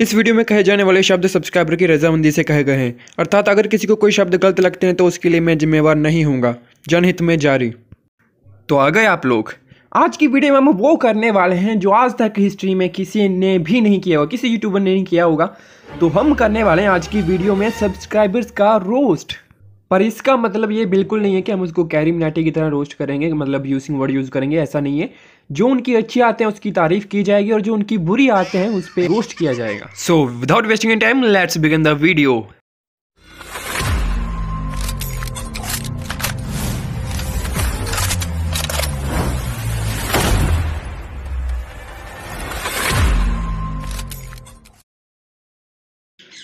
इस वीडियो में कहे जाने वाले शब्द सब्सक्राइबर की रजामंदी से कहे गए हैं अर्थात अगर किसी को कोई शब्द गलत लगते हैं तो उसके लिए मैं जिम्मेवार नहीं हूँगा जनहित में जारी तो आ गए आप लोग आज की वीडियो में हम वो करने वाले हैं जो आज तक हिस्ट्री में किसी ने भी नहीं किया होगा किसी यूट्यूबर ने नहीं किया होगा तो हम करने वाले हैं आज की वीडियो में सब्सक्राइबर्स का रोस्ट पर इसका मतलब ये बिल्कुल नहीं है कि हम उसको कैरी मिनाटी की तरह रोस्ट करेंगे मतलब यूजिंग वर्ड यूज़ करेंगे ऐसा नहीं है जो उनकी अच्छी आते हैं उसकी तारीफ की जाएगी और जो उनकी बुरी आते हैं उस पर रोस्ट किया जाएगा so without wasting time let's begin the video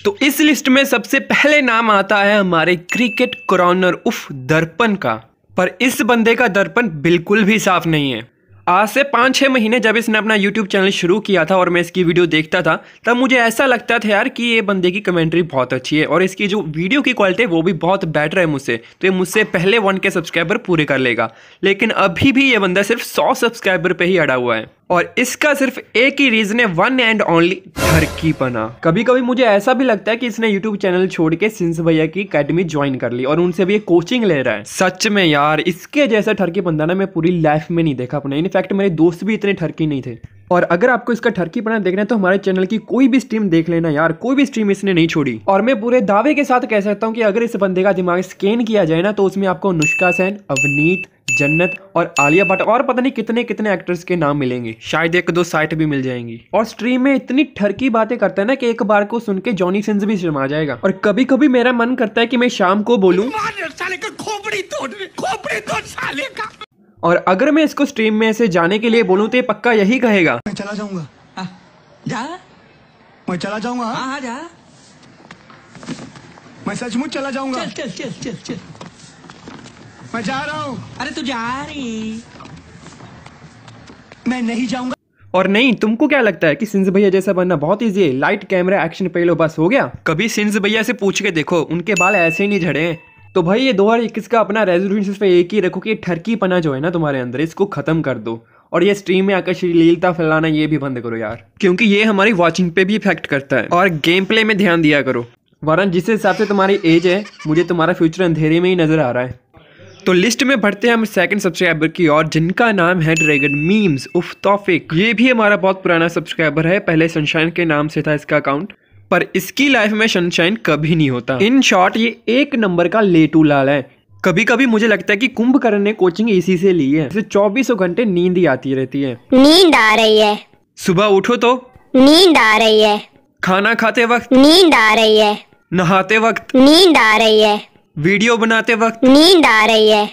तो इस लिस्ट में सबसे पहले नाम आता है हमारे क्रिकेट क्रॉनर उफ दर्पण का पर इस बंदे का दर्पण बिल्कुल भी साफ नहीं है आज से पाँच छः महीने जब इसने अपना यूट्यूब चैनल शुरू किया था और मैं इसकी वीडियो देखता था तब मुझे ऐसा लगता था यार कि ये बंदे की कमेंट्री बहुत अच्छी है और इसकी जो वीडियो की क्वालिटी है वो भी बहुत बेटर है मुझसे तो ये मुझसे पहले वन के सब्सक्राइबर पूरे कर लेगा लेकिन अभी भी ये बंदा सिर्फ सौ सब्सक्राइबर पर ही अड़ा हुआ है और इसका सिर्फ एक ही रीजन है वन एंड ओनली धरकी पना कभी कभी मुझे ऐसा भी लगता है कि इसने यूट्यूब चैनल छोड़ के सिंस भैया की अकेडमी ज्वाइन कर ली और उनसे भी ये कोचिंग ले रहा है सच में यार इसके जैसा ठरकी बंदा ना मैं पूरी लाइफ में नहीं देखा अपने इनफैक्ट मेरे दोस्त भी इतने ठरकी नहीं थे और अगर आपको इसका पना देखना है तो हमारे चैनल की कोई भी स्ट्रीम देख लेना यार कोई भी स्ट्रीम इसने नहीं छोड़ी और मैं पूरे दावे के साथ कह सकता हूँ कि अगर इस बंदे का दिमाग स्कैन किया जाए ना तो उसमें आपको अनुष्का सेन अवनीत जन्नत और आलिया भट्ट और पता नहीं कितने कितने एक्टर्स के नाम मिलेंगे शायद एक दो साइट भी मिल जाएंगी और स्ट्रीम में इतनी ठरकी बातें करता है ना कि एक बार को सुन के जॉनी सिंस भी शर्मा जाएगा और कभी कभी मेरा मन करता है कि मैं शाम को बोलूँ खोपड़ी तोड़ खोपड़ी तोड़ साले का और अगर मैं इसको स्ट्रीम में ऐसे जाने के लिए बोलूँ तो ये पक्का यही कहेगा मैं चला जाऊंगा जा मैं चला जाऊंगा हाँ? हाँ, हाँ जा मैं सचमुच चला जाऊंगा चल चल चल चल चल मैं जा रहा हूँ अरे तू जा रही मैं नहीं जाऊंगा और नहीं तुमको क्या लगता है कि सिंस भैया जैसा बनना बहुत इजी है लाइट कैमरा एक्शन पहले बस हो गया कभी सिंस भैया से पूछ के देखो उनके बाल ऐसे ही नहीं झड़े हैं तो भाई ये 2021 का अपना रेजोल्यूशन सिर्फ एक ही रखो कि ठरकी पना जो है ना तुम्हारे अंदर इसको खत्म कर दो और ये स्ट्रीम में आकर अश्लीलता फैलाना ये भी बंद करो यार क्योंकि ये हमारी वॉचिंग पे भी इफेक्ट करता है और गेम प्ले में ध्यान दिया करो वरन जिस हिसाब से तुम्हारी एज है मुझे तुम्हारा फ्यूचर अंधेरे में ही नज़र आ रहा है तो लिस्ट में बढ़ते हैं हम सेकंड सब्सक्राइबर की और जिनका नाम है ड्रैगन मीम्स उफ तोफिक ये भी हमारा बहुत पुराना सब्सक्राइबर है पहले सनशाइन के नाम से था इसका अकाउंट पर इसकी लाइफ में सनशाइन कभी नहीं होता इन शॉर्ट ये एक नंबर का लेटू लाल है कभी कभी मुझे लगता है कि कुंभकर्ण ने कोचिंग इसी से ली है चौबीसों घंटे नींद ही आती रहती है नींद आ रही है सुबह उठो तो नींद आ रही है खाना खाते वक्त नींद आ रही है नहाते वक्त नींद आ रही है वीडियो बनाते वक्त नींद आ रही है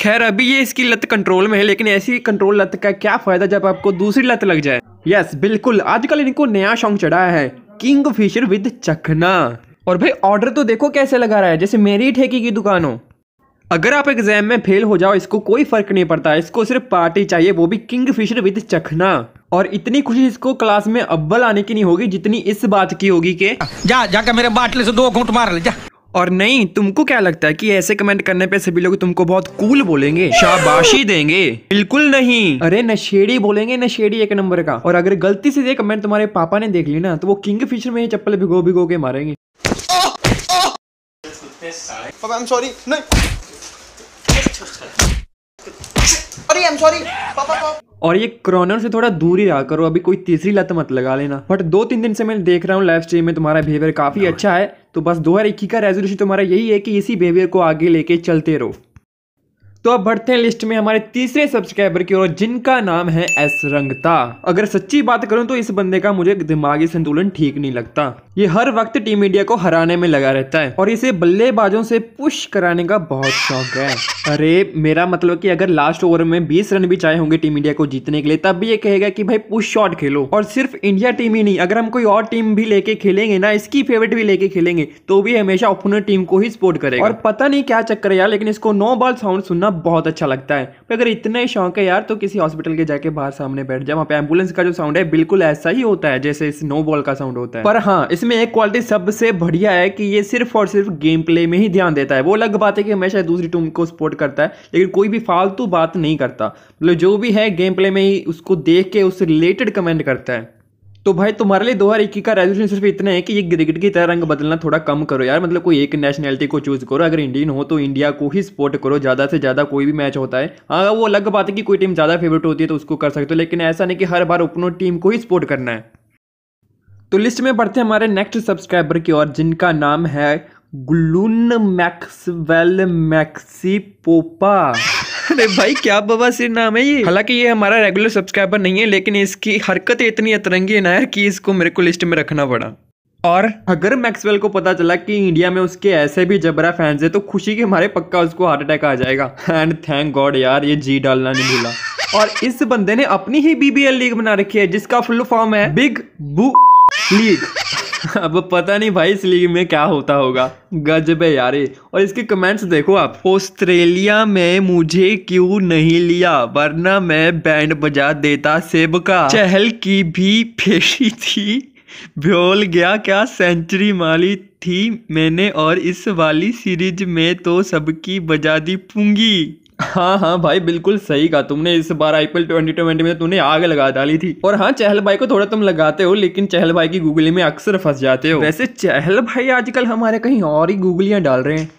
खैर अभी ये इसकी लत कंट्रोल में है लेकिन ऐसी कंट्रोल लत का क्या फायदा जब आपको दूसरी लत लग जाए यस बिल्कुल आजकल इनको नया शौक चढ़ा है किंग फिशर विद चखना और भाई ऑर्डर तो देखो कैसे लगा रहा है जैसे मेरी ठेकी की दुकान हो अगर आप एग्जाम में फेल हो जाओ इसको कोई फर्क नहीं पड़ता इसको सिर्फ पार्टी चाहिए वो भी किंग फिशर विद चखना और इतनी खुशी इसको क्लास में अव्वल आने की नहीं होगी जितनी इस बात की होगी के जा जाकर मेरे बाटले से दो घूट मार ले जा और नहीं तुमको क्या लगता है कि ऐसे कमेंट करने पे सभी लोग तुमको बहुत कूल बोलेंगे शाबाशी देंगे बिल्कुल नहीं अरे नशेड़ी बोलेंगे नशेड़ी एक नंबर का और अगर गलती से ये कमेंट तुम्हारे पापा ने देख ली ना तो वो किंग फिशर में चप्पल भिगो भिगो के मारेंगे सॉरी नहीं अरे आई एम सॉरी पापा और ये क्रोनर से थोड़ा दूरी रहा करो अभी कोई तीसरी लत मत लगा लेना बट दो तीन दिन से मैं देख रहा हूँ लाइफ स्ट्रीम में तुम्हारा बिहेवियर काफ़ी हाँ। अच्छा है तो बस दो हज़ार इक्कीस का रेजोल्यूशन तुम्हारा यही है कि इसी बिहेवियर को आगे लेके चलते रहो तो अब बढ़ते हैं लिस्ट में हमारे तीसरे सब्सक्राइबर की ओर जिनका नाम है एस रंगता अगर सच्ची बात करूं तो इस बंदे का मुझे दिमागी संतुलन ठीक नहीं लगता ये हर वक्त टीम इंडिया को हराने में लगा रहता है और इसे बल्लेबाजों से पुश कराने का बहुत शौक है अरे मेरा मतलब कि अगर लास्ट ओवर में 20 रन भी चाहे होंगे टीम इंडिया को जीतने के लिए तब भी ये कहेगा कि भाई पुश शॉट खेलो और सिर्फ इंडिया टीम ही नहीं अगर हम कोई और टीम भी लेके खेलेंगे ना इसकी फेवरेट भी लेके खेलेंगे तो भी हमेशा अपने टीम को ही सपोर्ट करेगा और पता नहीं क्या चक्कर है यार लेकिन इसको नो बॉल साउंड सुनना ना बहुत अच्छा लगता है पर अगर इतना ही शौक है यार तो किसी हॉस्पिटल के जाके बाहर सामने बैठ जाए वहाँ पे एम्बुलेंस का जो साउंड है बिल्कुल ऐसा ही होता है जैसे स्नो बॉल का साउंड होता है पर हाँ इसमें एक क्वालिटी सबसे बढ़िया है कि ये सिर्फ और सिर्फ गेम प्ले में ही ध्यान देता है वो अलग बात है कि हमेशा दूसरी टीम को सपोर्ट करता है लेकिन कोई भी फालतू बात नहीं करता मतलब जो भी है गेम प्ले में ही उसको देख के उससे रिलेटेड कमेंट करता है तो भाई तुम्हारे लिए दो हज़ार इक्कीस का रेजोल्यूशन सिर्फ इतना है कि ये क्रिकेट की तरह रंग बदलना थोड़ा कम करो यार मतलब कोई एक नेशनैलिटी को चूज़ करो अगर इंडियन हो तो इंडिया को ही सपोर्ट करो ज़्यादा से ज़्यादा कोई भी मैच होता है हाँ वो अलग बात है कि कोई टीम ज़्यादा फेवरेट होती है तो उसको कर सकते हो लेकिन ऐसा नहीं कि हर बार अपनों टीम को ही सपोर्ट करना है तो लिस्ट में बढ़ते हैं हमारे नेक्स्ट सब्सक्राइबर की और जिनका नाम है ग्लून मैक्सवेल मैक्सी पोपा अरे भाई क्या सिर नाम है ये हालांकि ये हमारा रेगुलर सब्सक्राइबर नहीं है लेकिन इसकी हरकतें इतनी अतरंगी है ना यार कि इसको मेरे को लिस्ट में रखना पड़ा और अगर मैक्सवेल को पता चला कि इंडिया में उसके ऐसे भी जबरा फैंस है तो खुशी के हमारे पक्का उसको हार्ट अटैक आ जाएगा एंड थैंक गॉड यार ये जी डालना नहीं भूला और इस बंदे ने अपनी ही बीबीएल लीग बना रखी है जिसका फुल फॉर्म है बिग बू लीग अब पता नहीं भाई इस लीग में क्या होता होगा गजब है यारे और इसके कमेंट्स देखो आप ऑस्ट्रेलिया में मुझे क्यों नहीं लिया वरना मैं बैंड बजा देता सेब का चहल की भी फेशी थी भोल गया क्या सेंचुरी माली थी मैंने और इस वाली सीरीज में तो सबकी बजा दी पूंगी हाँ हाँ भाई बिल्कुल सही कहा तुमने इस बार आईपीएल 2020 में तो तूने आग लगा डाली थी और हाँ चहल भाई को थोड़ा तुम लगाते हो लेकिन चहल भाई की गुगली में अक्सर फंस जाते हो वैसे चहल भाई आजकल हमारे कहीं और ही गुगलियां डाल रहे हैं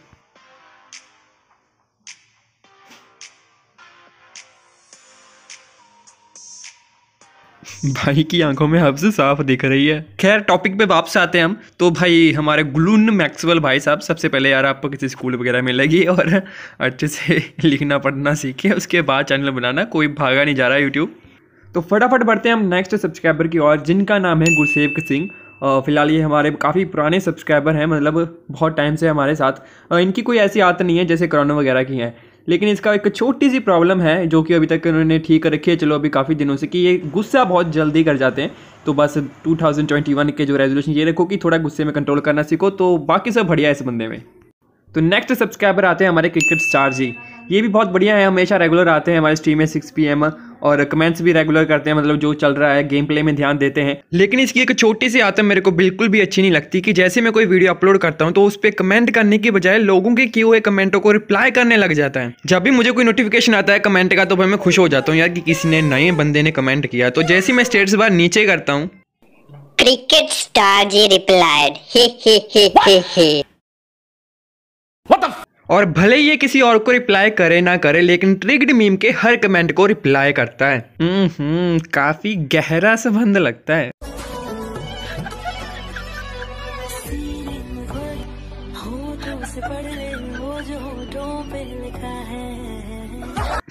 भाई की आंखों में हब साफ दिख रही है खैर टॉपिक पे वापस आते हैं हम तो भाई हमारे गुलून मैक्सवेल भाई साहब सबसे पहले यार आपको किसी स्कूल वगैरह में लगी और अच्छे से लिखना पढ़ना सीखे उसके बाद चैनल बनाना कोई भागा नहीं जा रहा यूट्यूब तो फटाफट बढ़ते हैं हम नेक्स्ट सब्सक्राइबर की और जिनका नाम है गुरसेवक सिंह फ़िलहाल ये हमारे काफ़ी पुराने सब्सक्राइबर हैं मतलब बहुत टाइम से हमारे साथ इनकी कोई ऐसी आदत नहीं है जैसे करोना वगैरह की हैं लेकिन इसका एक छोटी सी प्रॉब्लम है जो कि अभी तक उन्होंने ठीक कर रखी है चलो अभी काफ़ी दिनों से कि ये गुस्सा बहुत जल्दी कर जाते हैं तो बस 2021 के जो रेजोल्यूशन ये रखो कि थोड़ा गुस्से में कंट्रोल करना सीखो तो बाकी सब बढ़िया है इस बंदे में तो नेक्स्ट सब्सक्राइबर आते हैं हमारे क्रिकेट स्टार जी ये भी बहुत बढ़िया है हमेशा रेगुलर आते हैं हमारे स्ट्रीम में सिक्स पी और कमेंट्स भी रेगुलर करते हैं मतलब जो चल रहा है गेम प्ले में ध्यान देते हैं लेकिन इसकी एक छोटी सी आदत मेरे को बिल्कुल भी अच्छी नहीं लगती कि जैसे मैं कोई वीडियो अपलोड करता हूँ तो उस पर कमेंट करने की बजाय लोगों के किए हुए कमेंटों को रिप्लाई करने लग जाता है जब भी मुझे कोई नोटिफिकेशन आता है कमेंट का तो भाई मैं खुश हो जाता हूँ यार कि किसी ने नए बंदे ने कमेंट किया तो जैसे मैं स्टेट्स बार नीचे करता हूँ क्रिकेट स्टार जी रिप्लाइड हे हे हे हे हे और भले ये किसी और को रिप्लाई करे ना करे लेकिन ट्रिग्ड मीम के हर कमेंट को रिप्लाई करता है हम्म काफी गहरा संबंध लगता है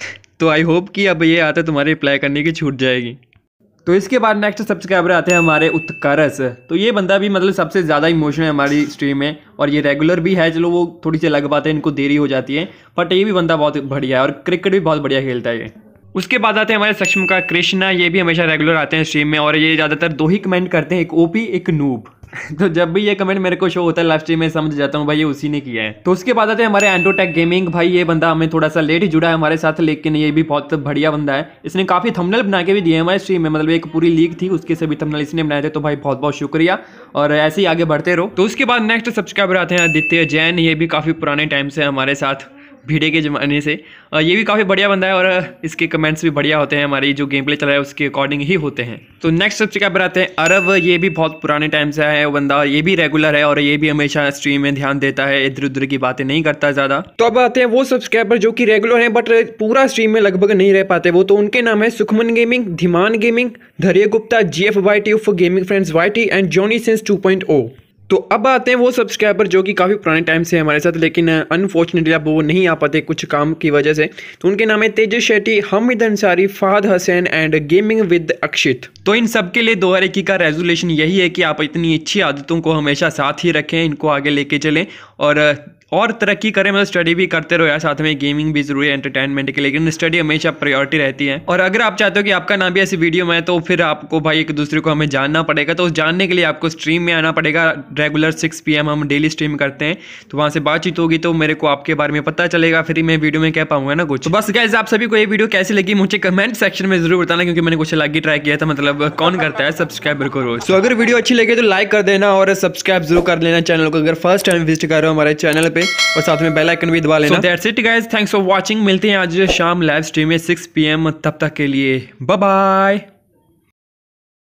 तो आई होप कि अब ये आता तुम्हारे रिप्लाई करने की छूट जाएगी तो इसके बाद नेक्स्ट सब्सक्राइबर आते हैं हमारे उत्कर्ष तो ये बंदा भी मतलब सबसे ज़्यादा इमोशनल है हमारी स्ट्रीम में और ये रेगुलर भी है चलो वो थोड़ी सी अलग बात है इनको देरी हो जाती है बट ये भी बंदा बहुत बढ़िया है और क्रिकेट भी बहुत बढ़िया खेलता है ये उसके बाद आते हैं हमारे सक्षम का कृष्णा ये भी हमेशा रेगुलर आते हैं स्ट्रीम में और ये ज़्यादातर दो ही कमेंट करते हैं एक ओ एक नूब तो जब भी ये कमेंट मेरे को शो होता है लास्ट स्ट्रीम में समझ जाता हूँ भाई ये उसी ने किया है तो उसके बाद आते हैं हमारे एंडोटेक गेमिंग भाई ये बंदा हमें थोड़ा सा लेट ही जुड़ा है हमारे साथ लेकिन ये भी बहुत बढ़िया बंदा है इसने काफ़ी थमनल बना के भी दिए हमारे स्ट्रीम में मतलब एक पूरी लीग थी उसके सभी थमनल इसने बनाए थे तो भाई बहुत बहुत शुक्रिया और ऐसे ही आगे बढ़ते रहो तो उसके बाद नेक्स्ट सब्सक्राइबर आते हैं आदित्य जैन ये भी काफ़ी पुराने टाइम से हमारे साथ भीड़े के ज़माने से ये भी काफ़ी बढ़िया बंदा है और इसके कमेंट्स भी बढ़िया होते हैं हमारी जो गेम प्ले चला है उसके अकॉर्डिंग ही होते हैं तो नेक्स्ट सब्सक्राइबर क्या आते हैं अरब ये भी बहुत पुराने टाइम से है वो बंदा ये भी रेगुलर है और ये भी हमेशा स्ट्रीम में ध्यान देता है इधर उधर की बातें नहीं करता ज़्यादा तो अब आते हैं वो सब्सक्राइबर जो कि रेगुलर हैं बट पूरा स्ट्रीम में लगभग नहीं रह पाते वो तो उनके नाम है Sukhman gaming Dhiman gaming Dhairya Gupta ji F Y T for gaming friends Y T and Johnny sins two point O तो अब आते हैं वो सब्सक्राइबर जो कि काफ़ी पुराने टाइम से हमारे साथ लेकिन अनफॉर्चुनेटली अब वो नहीं आ पाते कुछ काम की वजह से तो उनके नाम है Tejas Shetty Hamid Ansari Fahad Hussain and gaming with Akshit तो इन सब के लिए दो हज़ार इक्की का रेजोल्यूशन यही है कि आप इतनी अच्छी आदतों को हमेशा साथ ही रखें इनको आगे लेके चलें और और तरक्की करें मतलब स्टडी भी करते रहो यार साथ में गेमिंग भी जरूरी है एंटरटेनमेंट के लिए लेकिन स्टडी हमेशा प्रायोरिटी रहती है और अगर आप चाहते हो कि आपका नाम भी ऐसी वीडियो में तो फिर आपको भाई एक दूसरे को हमें जानना पड़ेगा तो उस जानने के लिए आपको स्ट्रीम में आना पड़ेगा रेगुलर सिक्स पी हम डेली स्ट्रीम करते हैं तो वहाँ से बातचीत होगी तो मेरे को आपके बारे में पता चलेगा फिर मैं वीडियो में कह पाऊंगा ना कुछ तो बस गैस आप सभी को ये वीडियो कैसी लगी मुझे कमेंट सेक्शन में जरूर बताना क्योंकि मैंने कुछ अलग ही ट्राई किया था मतलब कौन करता है सब्सक्राइबर को रोज तो अगर वीडियो अच्छी लगे तो लाइक कर देना और सब्सक्राइब जरूर कर लेना चैनल को अगर फर्स्ट टाइम विजिट कर रहे हो हमारे चैनल पर पे और साथ में बेल आइकन भी दबा लेना that's it guys thanks for watching मिलते हैं आज शाम लाइव स्ट्रीम में 6 पीएम तब तक के लिए बाय बाय